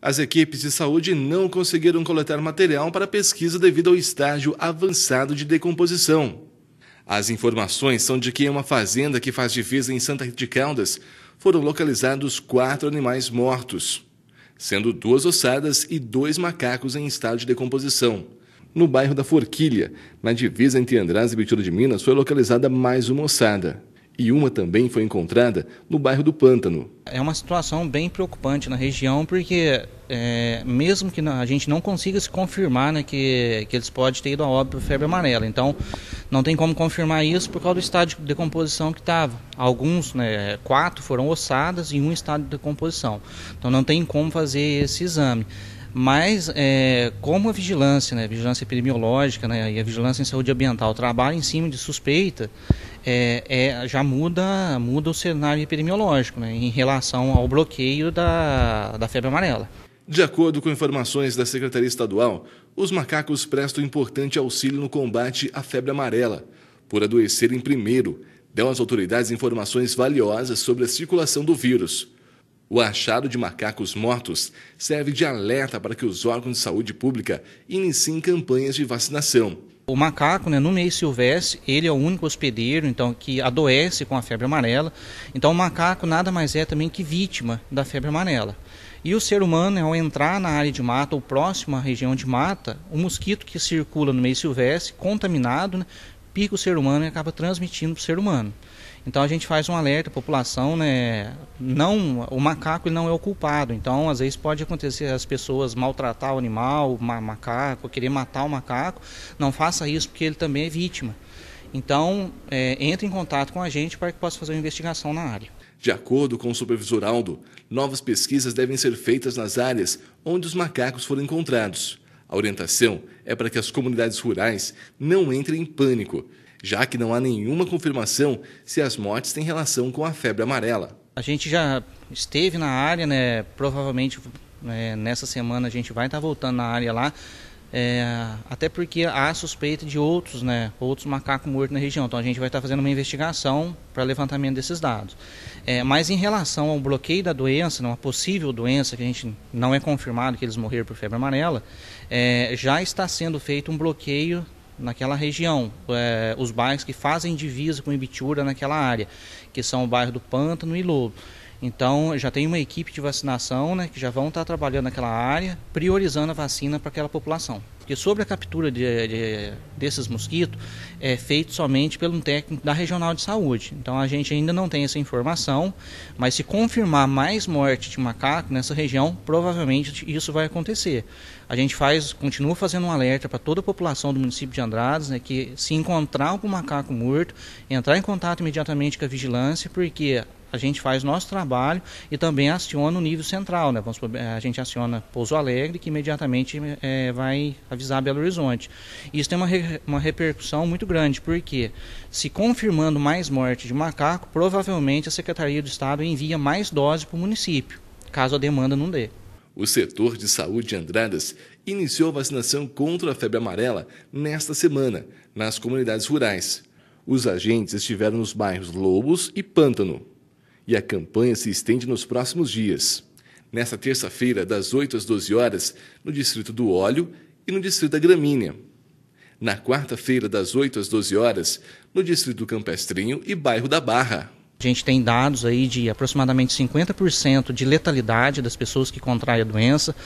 As equipes de saúde não conseguiram coletar material para pesquisa devido ao estágio avançado de decomposição. As informações são de que em uma fazenda que faz divisa em Santa de Caldas foram localizados quatro animais mortos, sendo duas ossadas e dois macacos em estado de decomposição. No bairro da Forquilha, na divisa entre Andrade e Bitura de Minas, foi localizada mais uma ossada e uma também foi encontrada no bairro do Pântano. É uma situação bem preocupante na região, porque é, mesmo que a gente não consiga se confirmar né, que, que eles podem ter ido a óbito por febre amarela, então não tem como confirmar isso por causa do estado de decomposição que estava. Alguns, né, quatro foram ossadas em um estado de decomposição, então não tem como fazer esse exame mas é, como a vigilância, né, a vigilância epidemiológica né, e a vigilância em saúde ambiental trabalham em cima de suspeita, é, é, já muda, muda o cenário epidemiológico né, em relação ao bloqueio da, da febre amarela. De acordo com informações da Secretaria Estadual, os macacos prestam importante auxílio no combate à febre amarela. Por adoecerem primeiro, dão às autoridades informações valiosas sobre a circulação do vírus. O achado de macacos mortos serve de alerta para que os órgãos de saúde pública iniciem campanhas de vacinação. O macaco, né, no meio silvestre, ele é o único hospedeiro, então, que adoece com a febre amarela. Então, o macaco nada mais é também que vítima da febre amarela. E o ser humano, ao entrar na área de mata ou próxima à região de mata, o mosquito que circula no meio silvestre, contaminado, né, pica o ser humano e acaba transmitindo para o ser humano. Então a gente faz um alerta à população, né? Não, o macaco não é o culpado. Então às vezes pode acontecer as pessoas maltratar o animal, o macaco, querer matar o macaco. Não faça isso porque ele também é vítima. Então é, entre em contato com a gente para que possa fazer uma investigação na área. De acordo com o supervisor Aldo, novas pesquisas devem ser feitas nas áreas onde os macacos foram encontrados. A orientação é para que as comunidades rurais não entrem em pânico, já que não há nenhuma confirmação se as mortes têm relação com a febre amarela. A gente já esteve na área, né? Provavelmente é, nessa semana a gente vai estar voltando na área lá é, até porque há suspeita de outros, né, outros macacos mortos na região. Então a gente vai estar fazendo uma investigação para levantamento desses dados. É, mas em relação ao bloqueio da doença, né, uma possível doença que a gente não é confirmado que eles morreram por febre amarela, é, já está sendo feito um bloqueio naquela região, é, os bairros que fazem divisa com Ibitura naquela área, que são o bairro do Pântano e Lobo. Então, já tem uma equipe de vacinação né, que já vão estar trabalhando naquela área, priorizando a vacina para aquela população. Porque sobre a captura de, de, desses mosquitos é feito somente pelo técnico da Regional de Saúde. Então, a gente ainda não tem essa informação, mas se confirmar mais morte de macaco nessa região, provavelmente isso vai acontecer. A gente faz, continua fazendo um alerta para toda a população do município de Andradas, né, que se encontrar algum macaco morto, entrar em contato imediatamente com a vigilância, porque a gente faz nosso trabalho e também aciona o nível central, né? Vamos, eh, a gente aciona Pouso Alegre, que imediatamente é, vai avisar Belo Horizonte. Isso tem uma, re, uma repercussão muito grande, porque se confirmando mais morte de macaco, provavelmente a Secretaria do Estado envia mais dose para o município, caso a demanda não dê. O setor de saúde de Andradas iniciou a vacinação contra a febre amarela nesta semana, nas comunidades rurais. Os agentes estiveram nos bairros Lobos e Pântano e a campanha se estende nos próximos dias. Nesta terça-feira, das 8 às 12 horas, no Distrito do Óleo e no Distrito da Gramínea. Na quarta-feira, das 8 às 12 horas, no Distrito do Campestrinho e bairro da Barra. A gente tem dados aí de aproximadamente 50% de letalidade das pessoas que contraem a doença.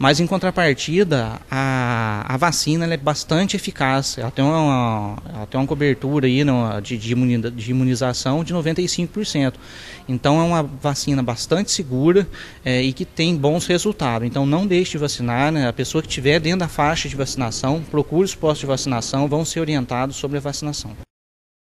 Mas em contrapartida, a, a vacina é bastante eficaz. Ela tem uma, ela tem uma cobertura aí no, né, de, de imunização de 95%. Então é uma vacina bastante segura é, e que tem bons resultados. Então não deixe de vacinar, né? a pessoa que estiver dentro da faixa de vacinação, procure os postos de vacinação, vão ser orientados sobre a vacinação.